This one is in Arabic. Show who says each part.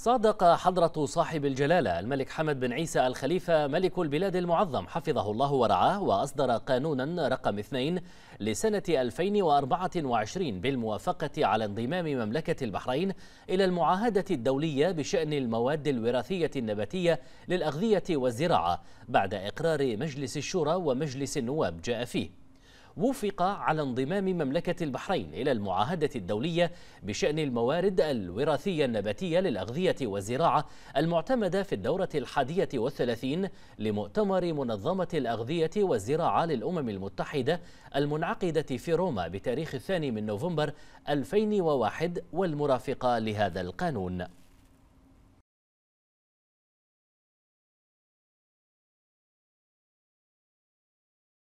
Speaker 1: صادق حضرة صاحب الجلالة الملك حمد بن عيسى الخليفة ملك البلاد المعظم حفظه الله ورعاه وأصدر قانونا رقم اثنين لسنة 2024 بالموافقة على انضمام مملكة البحرين إلى المعاهدة الدولية بشأن المواد الوراثية النباتية للأغذية والزراعة بعد إقرار مجلس الشورى ومجلس النواب جاء فيه وفق على انضمام مملكة البحرين إلى المعاهدة الدولية بشأن الموارد الوراثية النباتية للأغذية والزراعة المعتمدة في الدورة الحادية والثلاثين لمؤتمر منظمة الأغذية والزراعة للأمم المتحدة المنعقدة في روما بتاريخ الثاني من نوفمبر 2001 والمرافقة لهذا القانون